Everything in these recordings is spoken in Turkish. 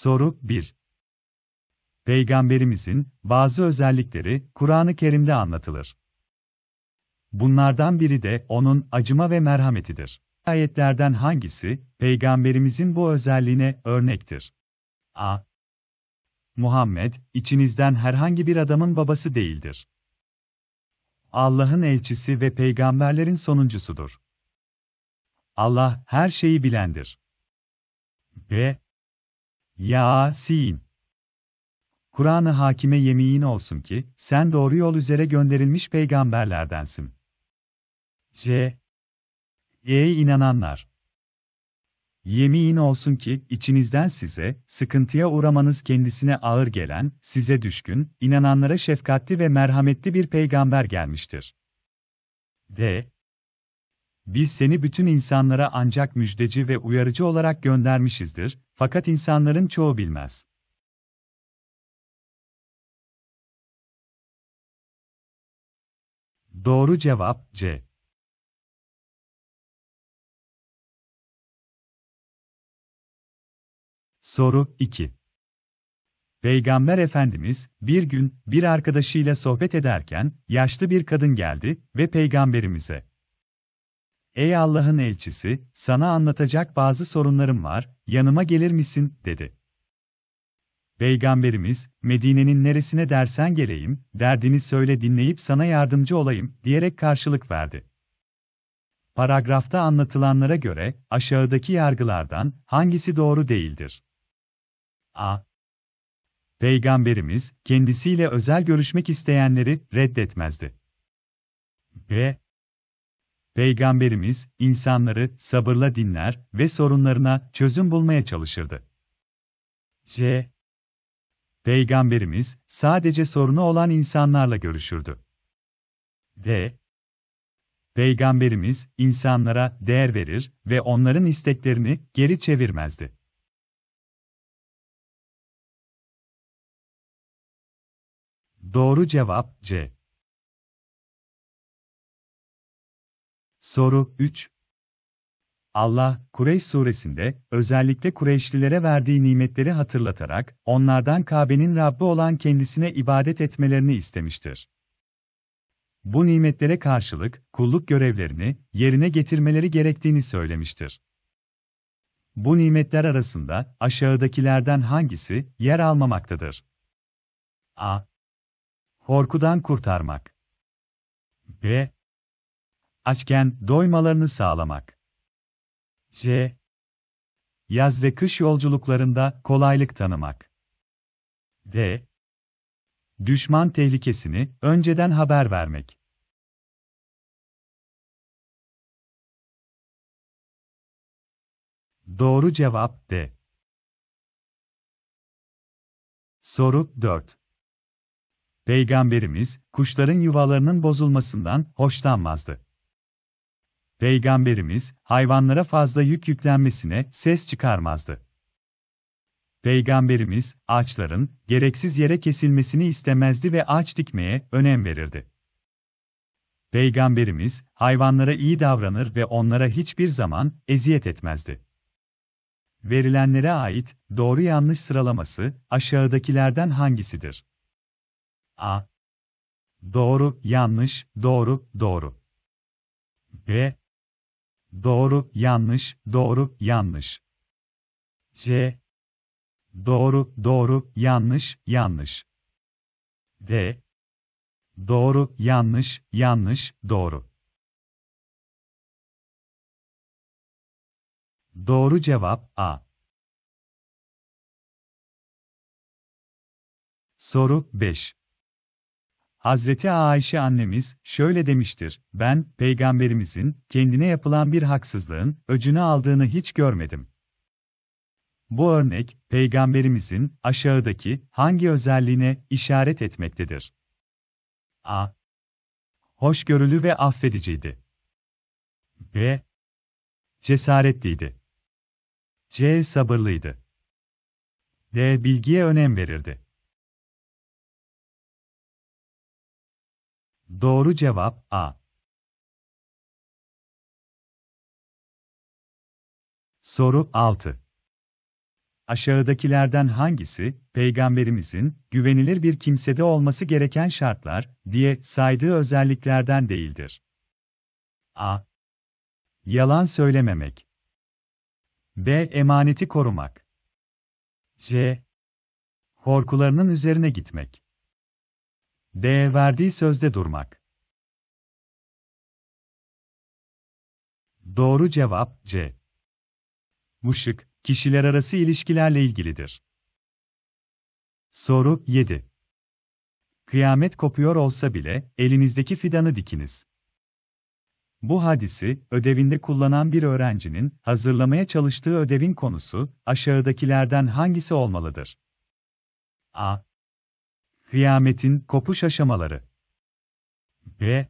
Soru 1. Peygamberimizin bazı özellikleri Kur'an-ı Kerim'de anlatılır. Bunlardan biri de onun acıma ve merhametidir. Ayetlerden hangisi peygamberimizin bu özelliğine örnektir? A. Muhammed, içinizden herhangi bir adamın babası değildir. Allah'ın elçisi ve peygamberlerin sonuncusudur. Allah her şeyi bilendir. B. Yasin. Kur'an-ı Hakime yemin olsun ki, sen doğru yol üzere gönderilmiş peygamberlerdensin. C. Ey inananlar! Yemin olsun ki, içinizden size, sıkıntıya uğramanız kendisine ağır gelen, size düşkün, inananlara şefkatli ve merhametli bir peygamber gelmiştir. D. Biz seni bütün insanlara ancak müjdeci ve uyarıcı olarak göndermişizdir, fakat insanların çoğu bilmez. Doğru cevap C. Soru 2. Peygamber Efendimiz bir gün bir arkadaşıyla sohbet ederken yaşlı bir kadın geldi ve peygamberimize ''Ey Allah'ın elçisi, sana anlatacak bazı sorunlarım var, yanıma gelir misin?'' dedi. Peygamberimiz, Medine'nin neresine dersen geleyim, derdini söyle dinleyip sana yardımcı olayım, diyerek karşılık verdi. Paragrafta anlatılanlara göre, aşağıdaki yargılardan hangisi doğru değildir? A. Peygamberimiz, kendisiyle özel görüşmek isteyenleri reddetmezdi. B. Peygamberimiz insanları sabırla dinler ve sorunlarına çözüm bulmaya çalışırdı. C. Peygamberimiz sadece sorunu olan insanlarla görüşürdü. D. Peygamberimiz insanlara değer verir ve onların isteklerini geri çevirmezdi. Doğru cevap C. Soru 3 Allah, Kureyş suresinde, özellikle Kureyşlilere verdiği nimetleri hatırlatarak, onlardan Kabe'nin Rabbi olan kendisine ibadet etmelerini istemiştir. Bu nimetlere karşılık, kulluk görevlerini, yerine getirmeleri gerektiğini söylemiştir. Bu nimetler arasında, aşağıdakilerden hangisi, yer almamaktadır? A. Horkudan kurtarmak. B açken doymalarını sağlamak. C. Yaz ve kış yolculuklarında kolaylık tanımak. D. Düşman tehlikesini önceden haber vermek. Doğru cevap D. Soru 4. Peygamberimiz kuşların yuvalarının bozulmasından hoşlanmazdı. Peygamberimiz, hayvanlara fazla yük yüklenmesine ses çıkarmazdı. Peygamberimiz, ağaçların gereksiz yere kesilmesini istemezdi ve ağaç dikmeye önem verirdi. Peygamberimiz, hayvanlara iyi davranır ve onlara hiçbir zaman eziyet etmezdi. Verilenlere ait doğru yanlış sıralaması aşağıdakilerden hangisidir? A. Doğru, yanlış, doğru, doğru. B. Doğru, yanlış, doğru, yanlış. C. Doğru, doğru, yanlış, yanlış. D. Doğru, yanlış, yanlış, doğru. Doğru cevap A. Soru 5 Hazreti Ayşe annemiz şöyle demiştir, ben, peygamberimizin, kendine yapılan bir haksızlığın, öcünü aldığını hiç görmedim. Bu örnek, peygamberimizin, aşağıdaki, hangi özelliğine işaret etmektedir? A. Hoşgörülü ve affediciydi. B. Cesaretliydi. C. Sabırlıydı. D. Bilgiye önem verirdi. Doğru cevap A. Soru 6. Aşağıdakilerden hangisi, Peygamberimizin, güvenilir bir kimsede olması gereken şartlar, diye saydığı özelliklerden değildir? A. Yalan söylememek. B. Emaneti korumak. C. Korkularının üzerine gitmek. D. Verdiği sözde durmak. Doğru cevap C. Bu kişiler arası ilişkilerle ilgilidir. Soru 7. Kıyamet kopuyor olsa bile elinizdeki fidanı dikiniz. Bu hadisi, ödevinde kullanan bir öğrencinin hazırlamaya çalıştığı ödevin konusu, aşağıdakilerden hangisi olmalıdır? A. Kıyametin kopuş aşamaları B.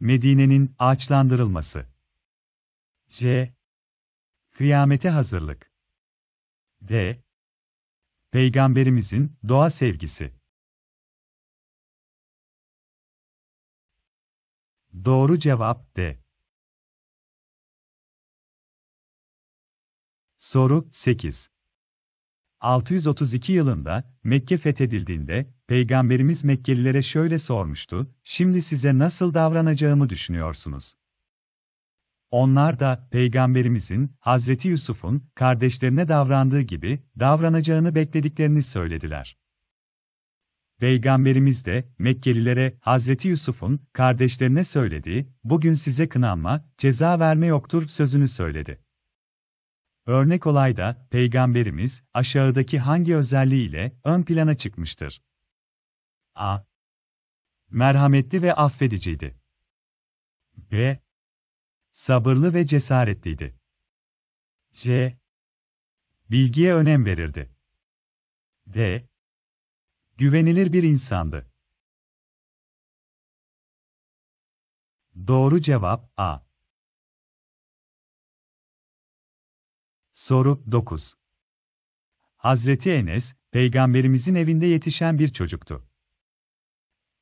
Medine'nin ağaçlandırılması C. Kıyamete hazırlık D. Peygamberimizin doğa sevgisi Doğru cevap D. Soru 8 632 yılında Mekke fethedildiğinde Peygamberimiz Mekkelilere şöyle sormuştu, şimdi size nasıl davranacağımı düşünüyorsunuz? Onlar da Peygamberimizin, Hazreti Yusuf'un kardeşlerine davrandığı gibi davranacağını beklediklerini söylediler. Peygamberimiz de Mekkelilere Hazreti Yusuf'un kardeşlerine söylediği, bugün size kınanma, ceza verme yoktur sözünü söyledi. Örnek olayda, Peygamberimiz, aşağıdaki hangi özelliğiyle ön plana çıkmıştır? A. Merhametli ve affediciydi. B. Sabırlı ve cesaretliydi. C. Bilgiye önem verirdi. D. Güvenilir bir insandı. Doğru cevap A. Soru 9 Hazreti Enes, peygamberimizin evinde yetişen bir çocuktu.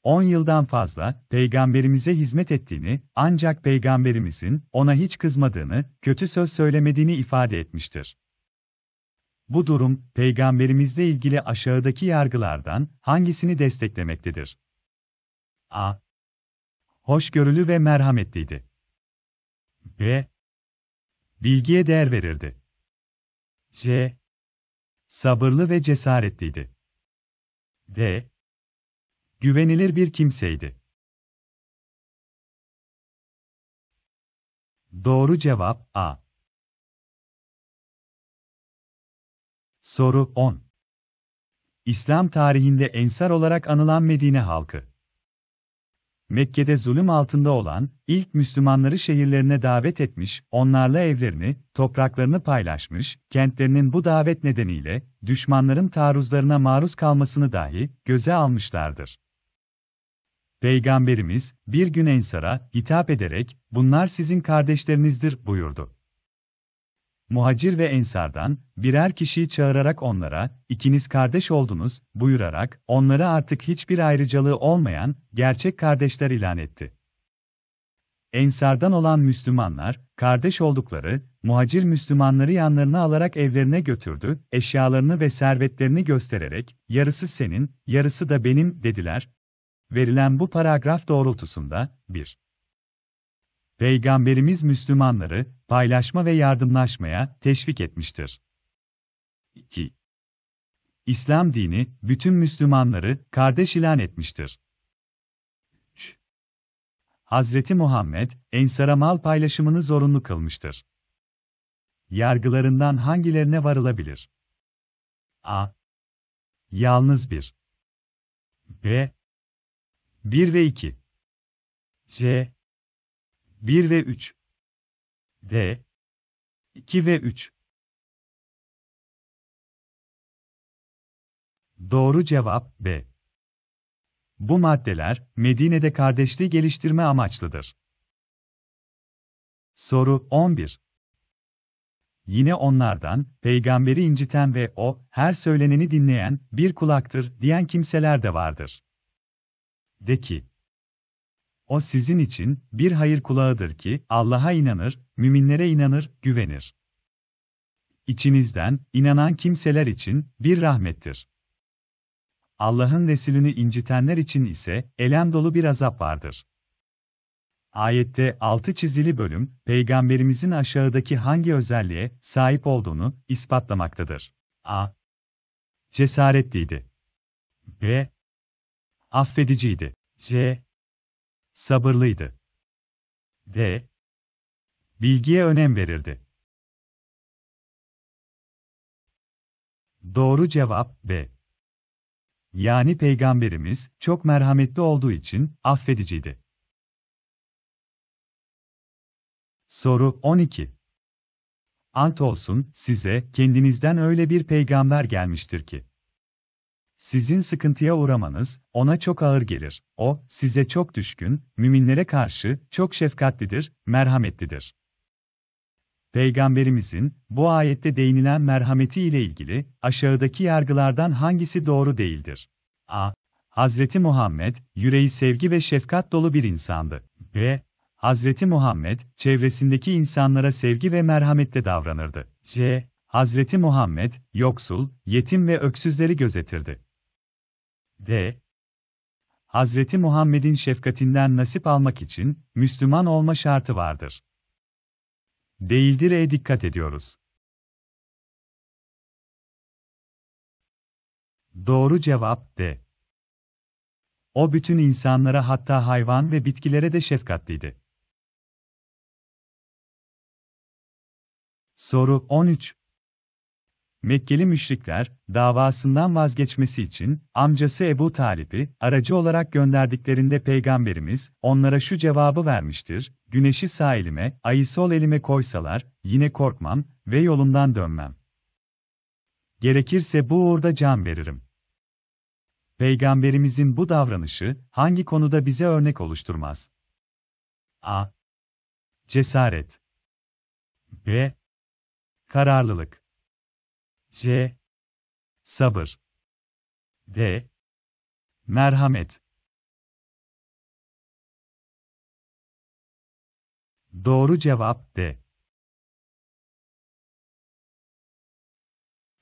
10 yıldan fazla peygamberimize hizmet ettiğini, ancak peygamberimizin ona hiç kızmadığını, kötü söz söylemediğini ifade etmiştir. Bu durum, peygamberimizle ilgili aşağıdaki yargılardan hangisini desteklemektedir? A. Hoşgörülü ve merhametliydi. B. Bilgiye değer verirdi. C. Sabırlı ve cesaretliydi. D. Güvenilir bir kimseydi. Doğru cevap A. Soru 10. İslam tarihinde ensar olarak anılan Medine halkı. Mekke'de zulüm altında olan, ilk Müslümanları şehirlerine davet etmiş, onlarla evlerini, topraklarını paylaşmış, kentlerinin bu davet nedeniyle, düşmanların taarruzlarına maruz kalmasını dahi, göze almışlardır. Peygamberimiz, bir gün Ensar'a, hitap ederek, bunlar sizin kardeşlerinizdir, buyurdu muhacir ve ensardan, birer kişiyi çağırarak onlara, ikiniz kardeş oldunuz, buyurarak, onlara artık hiçbir ayrıcalığı olmayan, gerçek kardeşler ilan etti. Ensardan olan Müslümanlar, kardeş oldukları, muhacir Müslümanları yanlarına alarak evlerine götürdü, eşyalarını ve servetlerini göstererek, yarısı senin, yarısı da benim, dediler. Verilen bu paragraf doğrultusunda, 1. Peygamberimiz Müslümanları paylaşma ve yardımlaşmaya teşvik etmiştir. 2. İslam dini bütün Müslümanları kardeş ilan etmiştir. 3. Hazreti Muhammed ensara mal paylaşımını zorunlu kılmıştır. Yargılarından hangilerine varılabilir? A. Yalnız bir. B. 1 ve 2. C. 1 ve 3 D 2 ve 3 Doğru cevap B. Bu maddeler Medine'de kardeşliği geliştirme amaçlıdır. Soru 11. Yine onlardan peygamberi inciten ve o her söyleneni dinleyen bir kulaktır diyen kimseler de vardır. De ki: o sizin için bir hayır kulağıdır ki Allah'a inanır, müminlere inanır, güvenir. İçinizden inanan kimseler için bir rahmettir. Allah'ın Resulünü incitenler için ise elem dolu bir azap vardır. Ayette altı çizili bölüm, Peygamberimizin aşağıdaki hangi özelliğe sahip olduğunu ispatlamaktadır. a. Cesaretliydi. b. Affediciydi. c sabırlıydı. Ve bilgiye önem verirdi. Doğru cevap B. Yani peygamberimiz çok merhametli olduğu için affediciydi. Soru 12. Ant olsun size kendinizden öyle bir peygamber gelmiştir ki sizin sıkıntıya uğramanız, ona çok ağır gelir. O, size çok düşkün, müminlere karşı çok şefkatlidir, merhametlidir. Peygamberimizin, bu ayette değinilen merhameti ile ilgili, aşağıdaki yargılardan hangisi doğru değildir? A. Hazreti Muhammed, yüreği sevgi ve şefkat dolu bir insandı. B. Hazreti Muhammed, çevresindeki insanlara sevgi ve merhametle davranırdı. C. Hazreti Muhammed, yoksul, yetim ve öksüzleri gözetirdi. D. Hazreti Muhammed'in şefkatinden nasip almak için Müslüman olma şartı vardır. Değildir e dikkat ediyoruz. Doğru cevap D. O bütün insanlara hatta hayvan ve bitkilere de şefkatliydi. Soru 13. Mekkeli müşrikler, davasından vazgeçmesi için amcası Ebu Talip'i aracı olarak gönderdiklerinde Peygamberimiz onlara şu cevabı vermiştir, güneşi sağ elime, ayı sol elime koysalar, yine korkmam ve yolundan dönmem. Gerekirse bu uğurda can veririm. Peygamberimizin bu davranışı hangi konuda bize örnek oluşturmaz? A. Cesaret B. Kararlılık C. Sabır. D. Merhamet. Doğru cevap D.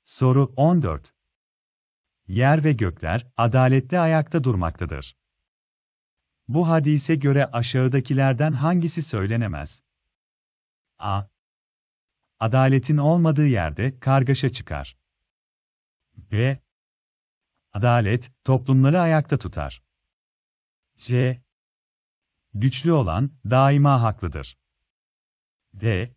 Soru 14. Yer ve gökler adalette ayakta durmaktadır. Bu hadise göre aşağıdakilerden hangisi söylenemez? A. Adaletin olmadığı yerde kargaşa çıkar. B. Adalet toplumları ayakta tutar. C. Güçlü olan daima haklıdır. D.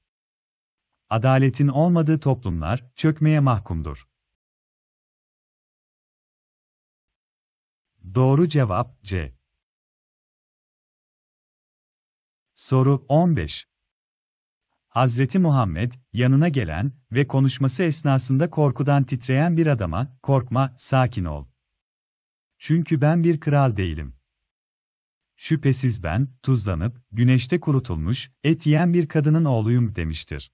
Adaletin olmadığı toplumlar çökmeye mahkumdur. Doğru cevap C. Soru 15. Hazreti Muhammed, yanına gelen ve konuşması esnasında korkudan titreyen bir adama, korkma, sakin ol. Çünkü ben bir kral değilim. Şüphesiz ben, tuzlanıp, güneşte kurutulmuş, et yiyen bir kadının oğluyum demiştir.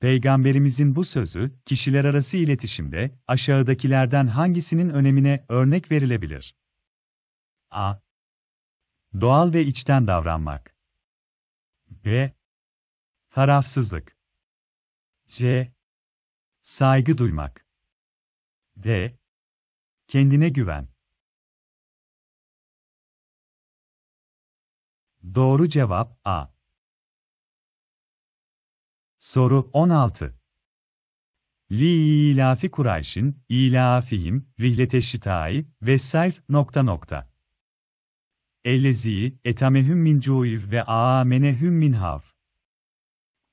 Peygamberimizin bu sözü, kişiler arası iletişimde, aşağıdakilerden hangisinin önemine örnek verilebilir? A. Doğal ve içten davranmak. B. Tarafsızlık. C. Saygı duymak. D. Kendine güven. Doğru cevap A. Soru 16. Li ilafi Kurayş'in, ilafihim, rihlete şitai ve sayf nokta nokta. Ellezi, etamehüm min cuiv ve amenehüm min hav.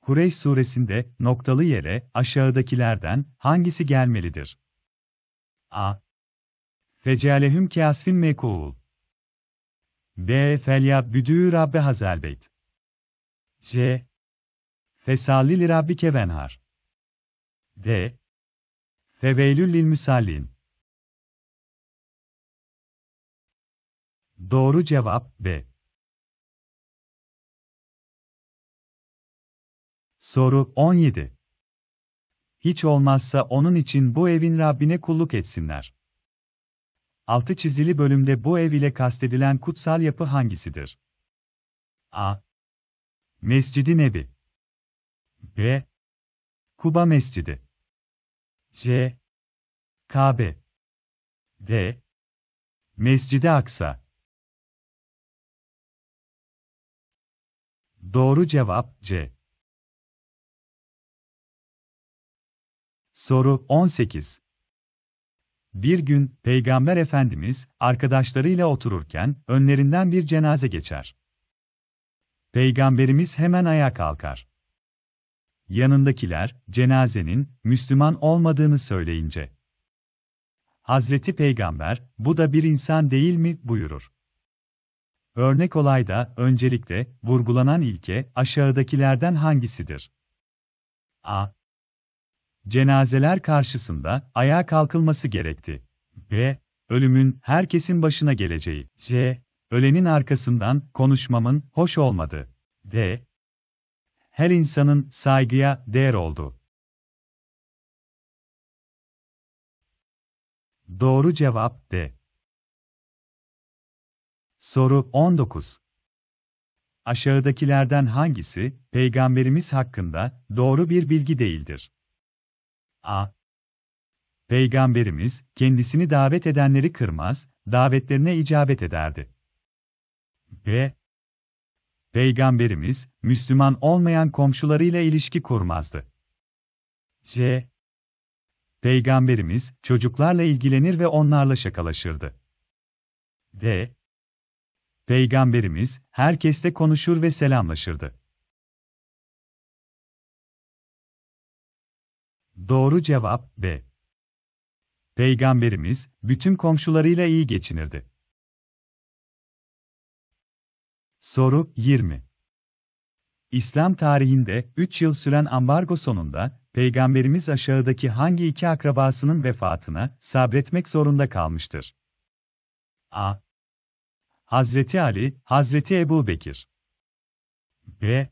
Kureyş suresinde noktalı yere aşağıdakilerden hangisi gelmelidir? A. Fecalehüm kasfin mekuul. B. Felya büdüğü Rabbe hazelbeyt. C. Fesalli li Rabbi kevenhar. D. Feveylül lil müsallin. Doğru cevap B. Soru 17. Hiç olmazsa onun için bu evin Rabbine kulluk etsinler. Altı çizili bölümde bu ev ile kastedilen kutsal yapı hangisidir? A. Mescidi Nebi B. Kuba Mescidi C. Kabe D. Mescidi Aksa Doğru cevap C. Soru 18 Bir gün Peygamber Efendimiz arkadaşlarıyla otururken önlerinden bir cenaze geçer. Peygamberimiz hemen ayağa kalkar. Yanındakiler cenazenin Müslüman olmadığını söyleyince Hazreti Peygamber, bu da bir insan değil mi buyurur. Örnek olayda öncelikle vurgulanan ilke aşağıdakilerden hangisidir? A. Cenazeler karşısında ayağa kalkılması gerekti. B. Ölümün herkesin başına geleceği. C. Ölenin arkasından konuşmamın hoş olmadı. D. Her insanın saygıya değer oldu. Doğru cevap D. Soru 19. Aşağıdakilerden hangisi peygamberimiz hakkında doğru bir bilgi değildir? A. Peygamberimiz, kendisini davet edenleri kırmaz, davetlerine icabet ederdi. B. Peygamberimiz, Müslüman olmayan komşularıyla ilişki kurmazdı. C. Peygamberimiz, çocuklarla ilgilenir ve onlarla şakalaşırdı. D. Peygamberimiz, herkeste konuşur ve selamlaşırdı. Doğru cevap B. Peygamberimiz bütün komşularıyla iyi geçinirdi. Soru 20. İslam tarihinde 3 yıl süren ambargo sonunda Peygamberimiz aşağıdaki hangi iki akrabasının vefatına sabretmek zorunda kalmıştır? A. Hazreti Ali, Hazreti Ebu Bekir. B.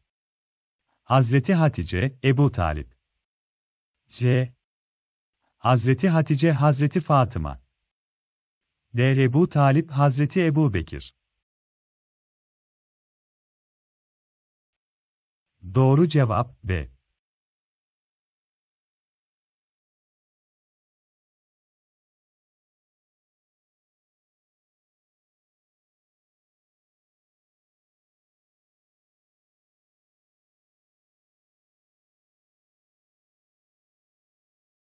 Hazreti Hatice, Ebu Talip. C. Hazreti Hatice Hazreti Fatıma D. Ebu Talip Hazreti Ebu Bekir Doğru cevap B.